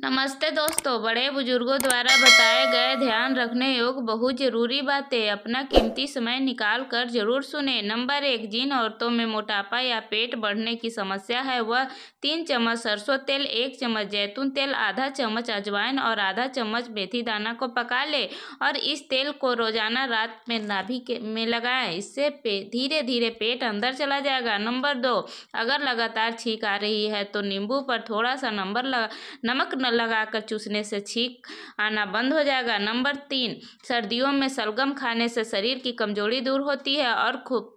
नमस्ते दोस्तों बड़े बुजुर्गों द्वारा बताए गए ध्यान रखने योग बहुत ज़रूरी बातें अपना कीमती समय निकाल कर जरूर सुने नंबर एक जिन औरतों में मोटापा या पेट बढ़ने की समस्या है वह तीन चम्मच सरसों तेल एक चम्मच जैतून तेल आधा चम्मच अजवाइन और आधा चम्मच मेथी दाना को पका ले और इस तेल को रोजाना रात में नाभि में लगाए इससे पे, धीरे धीरे पेट अंदर चला जाएगा नंबर दो अगर लगातार छींक आ रही है तो नींबू पर थोड़ा सा नंबर लगा नमक चूर्ण लगाकर चूसने से छींक आना बंद हो जाएगा नंबर तीन सर्दियों में सलगम खाने से शरीर की कमजोरी दूर होती है और खूब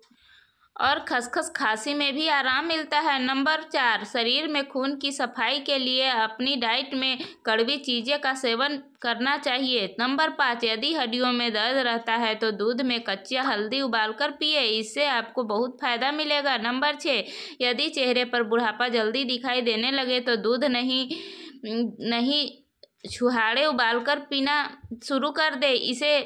और खसखस खांसी में भी आराम मिलता है नंबर चार शरीर में खून की सफाई के लिए अपनी डाइट में कड़वी चीज़ें का सेवन करना चाहिए नंबर पाँच यदि हड्डियों में दर्द रहता है तो दूध में कच्चा हल्दी उबालकर पिए इससे आपको बहुत फ़ायदा मिलेगा नंबर छः यदि चेहरे पर बुढ़ापा जल्दी दिखाई देने लगे तो दूध नहीं नहीं छुहाड़े उबालकर पीना शुरू कर दे इसे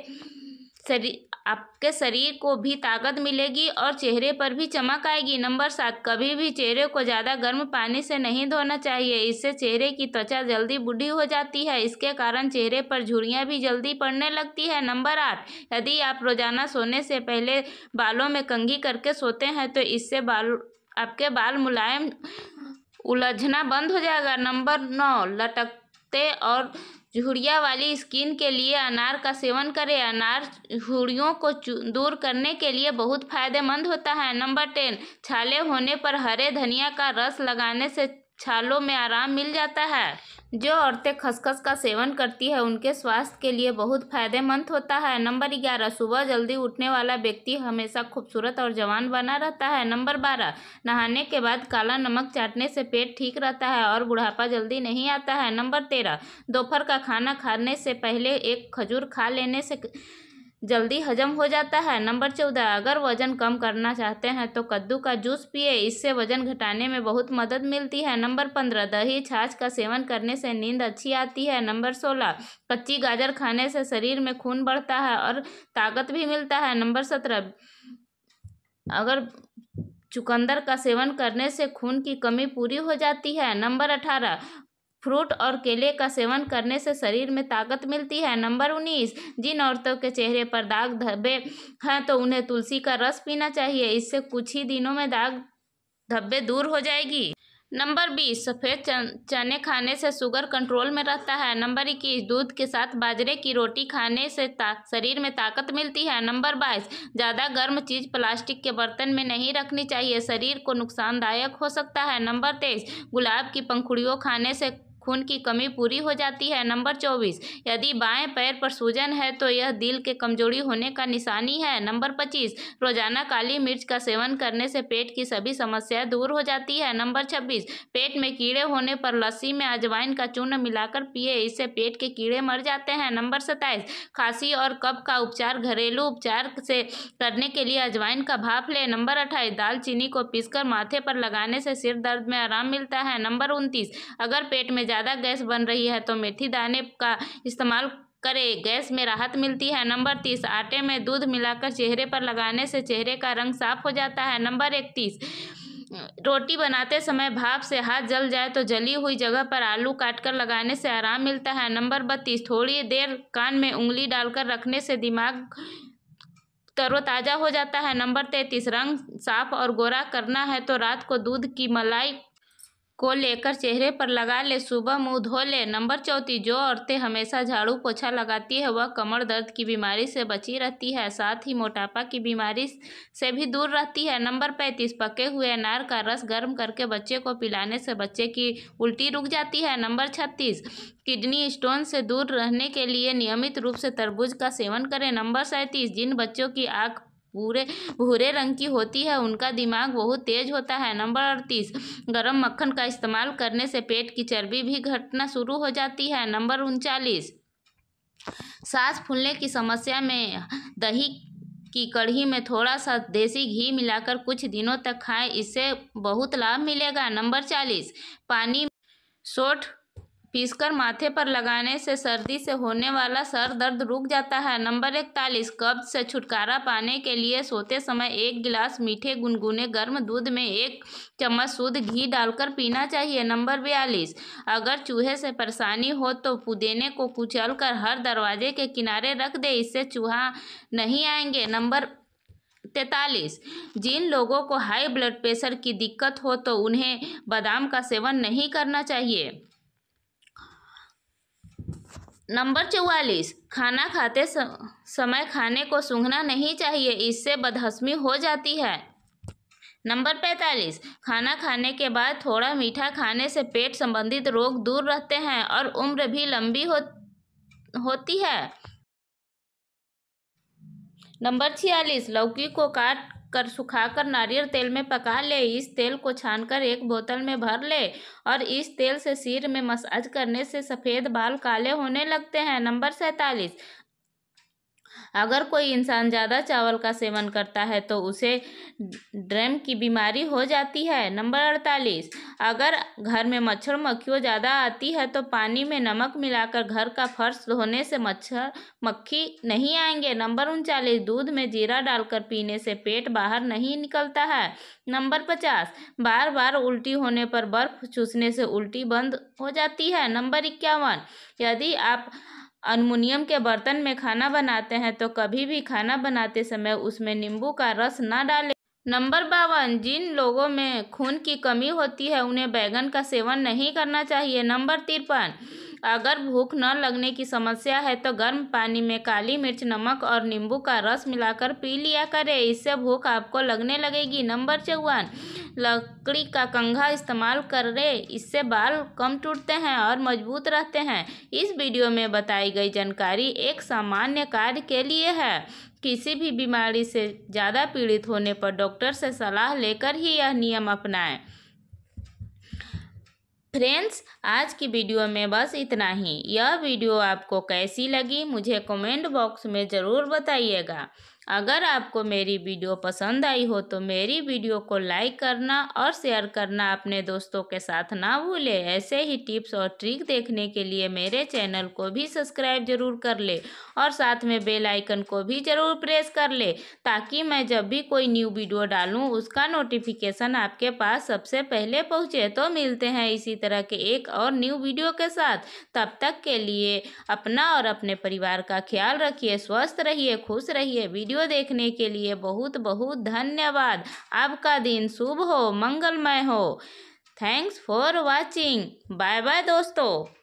शरी आपके शरीर को भी ताकत मिलेगी और चेहरे पर भी चमक आएगी नंबर सात कभी भी चेहरे को ज़्यादा गर्म पानी से नहीं धोना चाहिए इससे चेहरे की त्वचा जल्दी बूढ़ी हो जाती है इसके कारण चेहरे पर झुरियाँ भी जल्दी पड़ने लगती है नंबर आठ यदि आप रोजाना सोने से पहले बालों में कंघी करके सोते हैं तो इससे बाल आपके बाल मुलायम उलझना बंद हो जाएगा नंबर नौ लटकते और झुड़िया वाली स्किन के लिए अनार का सेवन करें अनार झुड़ियों को दूर करने के लिए बहुत फायदेमंद होता है नंबर टेन छाले होने पर हरे धनिया का रस लगाने से छालों में आराम मिल जाता है जो औरतें खसखस का सेवन करती है उनके स्वास्थ्य के लिए बहुत फायदेमंद होता है नंबर ग्यारह सुबह जल्दी उठने वाला व्यक्ति हमेशा खूबसूरत और जवान बना रहता है नंबर बारह नहाने के बाद काला नमक चाटने से पेट ठीक रहता है और बुढ़ापा जल्दी नहीं आता है नंबर तेरह दोपहर का खाना खाने से पहले एक खजूर खा लेने से जल्दी हजम हो जाता है नंबर चौदह अगर वजन कम करना चाहते हैं तो कद्दू का जूस पिए इससे वजन घटाने में बहुत मदद मिलती है नंबर पंद्रह दही छाछ का सेवन करने से नींद अच्छी आती है नंबर सोलह कच्ची गाजर खाने से शरीर में खून बढ़ता है और ताकत भी मिलता है नंबर सत्रह अगर चुकंदर का सेवन करने से खून की कमी पूरी हो जाती है नंबर अठारह फ्रूट और केले का सेवन करने से शरीर में ताकत मिलती है नंबर उन्नीस जिन औरतों के चेहरे पर दाग धब्बे हैं तो उन्हें तुलसी का रस पीना चाहिए इससे कुछ ही दिनों में दाग धब्बे दूर हो जाएगी नंबर बीस सफ़ेद चने खाने से शुगर कंट्रोल में रहता है नंबर इक्कीस दूध के साथ बाजरे की रोटी खाने से ता शरीर में ताकत मिलती है नंबर बाईस ज़्यादा गर्म चीज़ प्लास्टिक के बर्तन में नहीं रखनी चाहिए शरीर को नुकसानदायक हो सकता है नंबर तेईस गुलाब की पंखुड़ियों खाने से खून की कमी पूरी हो जाती है नंबर चौबीस यदि बाएं पैर पर सूजन है तो यह दिल के कमजोरी होने का निशानी है नंबर पच्चीस रोजाना काली मिर्च का सेवन करने से पेट की सभी समस्याएं दूर हो जाती है नंबर छब्बीस पेट में कीड़े होने पर लस्सी में अजवाइन का चूर्ण मिलाकर पिए इससे पेट के कीड़े मर जाते हैं नंबर सत्ताईस खांसी और कप का उपचार घरेलू उपचार से करने के लिए अजवाइन का भाप ले नंबर अट्ठाईस दालचीनी को पीसकर माथे पर लगाने से सिर दर्द में आराम मिलता है नंबर उनतीस अगर पेट में ज़्यादा गैस बन रही है तो मेथी दाने का इस्तेमाल करें गैस में राहत मिलती है नंबर तीस आटे में दूध मिलाकर चेहरे पर लगाने से चेहरे का रंग साफ हो जाता है नंबर इकतीस रोटी बनाते समय भाप से हाथ जल जाए तो जली हुई जगह पर आलू काटकर लगाने से आराम मिलता है नंबर बत्तीस थोड़ी देर कान में उंगली डालकर रखने से दिमाग तरोताज़ा हो जाता है नंबर तैंतीस रंग साफ और गोरा करना है तो रात को दूध की मलाई को लेकर चेहरे पर लगा लें सुबह मुंह धो ले नंबर चौथी जो औरतें हमेशा झाड़ू पोछा लगाती है वह कमर दर्द की बीमारी से बची रहती है साथ ही मोटापा की बीमारी से भी दूर रहती है नंबर पैंतीस पके हुए अनार का रस गर्म करके बच्चे को पिलाने से बच्चे की उल्टी रुक जाती है नंबर छत्तीस किडनी स्टोन से दूर रहने के लिए नियमित रूप से तरबूज का सेवन करें नंबर सैंतीस जिन बच्चों की आँख भूरे भूरे रंग की होती है उनका दिमाग बहुत तेज होता है नंबर अड़तीस गर्म मक्खन का इस्तेमाल करने से पेट की चर्बी भी घटना शुरू हो जाती है नंबर उनचालीस सांस फूलने की समस्या में दही की कढ़ी में थोड़ा सा देसी घी मिलाकर कुछ दिनों तक खाएं इससे बहुत लाभ मिलेगा नंबर चालीस पानी सोठ पीसकर माथे पर लगाने से सर्दी से होने वाला सर दर्द रुक जाता है नंबर इकतालीस कब्ज से छुटकारा पाने के लिए सोते समय एक गिलास मीठे गुनगुने गर्म दूध में एक चम्मच शुद्ध घी डालकर पीना चाहिए नंबर बयालीस अगर चूहे से परेशानी हो तो पुदेने को कुचल कर हर दरवाजे के किनारे रख दे इससे चूहा नहीं आएंगे नंबर तैतालीस जिन लोगों को हाई ब्लड प्रेशर की दिक्कत हो तो उन्हें बादाम का सेवन नहीं करना चाहिए नंबर चौवालीस खाना खाते समय खाने को सूंघना नहीं चाहिए इससे बदहसमी हो जाती है नंबर पैंतालीस खाना खाने के बाद थोड़ा मीठा खाने से पेट संबंधित रोग दूर रहते हैं और उम्र भी लंबी हो होती है नंबर छियालीस लौकी को काट कर सुखाकर नारियल तेल में पका ले इस तेल को छानकर एक बोतल में भर ले और इस तेल से सिर में मसाज करने से सफ़ेद बाल काले होने लगते हैं नंबर सैंतालीस अगर कोई इंसान ज़्यादा चावल का सेवन करता है तो उसे ड्रम की बीमारी हो जाती है नंबर अड़तालीस अगर घर में मच्छर मक्खियों ज़्यादा आती है तो पानी में नमक मिलाकर घर का फर्श धोने से मच्छर मक्खी नहीं आएंगे नंबर उनचालीस दूध में जीरा डालकर पीने से पेट बाहर नहीं निकलता है नंबर पचास बार बार उल्टी होने पर बर्फ चूसने से उल्टी बंद हो जाती है नंबर इक्यावन यदि आप अलमुनियम के बर्तन में खाना बनाते हैं तो कभी भी खाना बनाते समय उसमें नींबू का रस ना डालें नंबर बावन जिन लोगों में खून की कमी होती है उन्हें बैगन का सेवन नहीं करना चाहिए नंबर तिरपन अगर भूख न लगने की समस्या है तो गर्म पानी में काली मिर्च नमक और नींबू का रस मिलाकर पी लिया करें इससे भूख आपको लगने लगेगी नंबर चौवन लकड़ी का कंघा इस्तेमाल करें इससे बाल कम टूटते हैं और मजबूत रहते हैं इस वीडियो में बताई गई जानकारी एक सामान्य कार्य के लिए है किसी भी बीमारी से ज़्यादा पीड़ित होने पर डॉक्टर से सलाह लेकर ही यह नियम अपनाएं फ्रेंड्स आज की वीडियो में बस इतना ही यह वीडियो आपको कैसी लगी मुझे कमेंट बॉक्स में ज़रूर बताइएगा अगर आपको मेरी वीडियो पसंद आई हो तो मेरी वीडियो को लाइक करना और शेयर करना अपने दोस्तों के साथ ना भूले ऐसे ही टिप्स और ट्रिक देखने के लिए मेरे चैनल को भी सब्सक्राइब जरूर कर ले और साथ में बेल आइकन को भी जरूर प्रेस कर ले ताकि मैं जब भी कोई न्यू वीडियो डालूँ उसका नोटिफिकेशन आपके पास सबसे पहले पहुँचे तो मिलते हैं इसी तरह के एक और न्यू वीडियो के साथ तब तक के लिए अपना और अपने परिवार का ख्याल रखिए स्वस्थ रहिए खुश रहिए वीडियो वीडियो देखने के लिए बहुत बहुत धन्यवाद आपका दिन शुभ हो मंगलमय हो thanks for watching bye bye दोस्तों